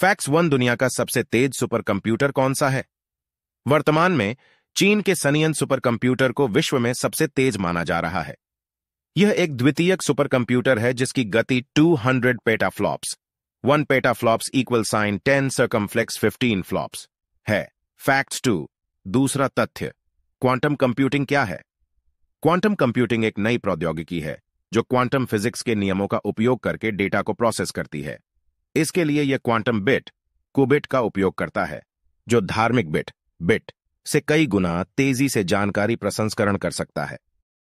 fax one दुनिया का सबसे तेज सुपर कंप्यूटर कौन सा है वर्तमान में चीन के सनियन सुपर कंप्यूटर को विश्व में सबसे तेज माना जा रहा है यह एक द्वितीयक सुपर कंप्यूटर है जिसकी गति 200 petaflops one petaflops equal sign 10 circumflex fifteen flops है फैक्ट टू दूसरा तथ्य क्वांटम कंप्यूटिंग क्या है क्वांटम कंप्यूटिंग एक नई प्रौद्योगिकी है जो क्वांटम फिजिक्स के नियमों का उपयोग करके डेटा को प्रोसेस करती है इसके लिए यह क्वांटम बिट कुबिट का उपयोग करता है जो धार्मिक बिट बिट से कई गुना तेजी से जानकारी प्रसंस्करण कर सकता है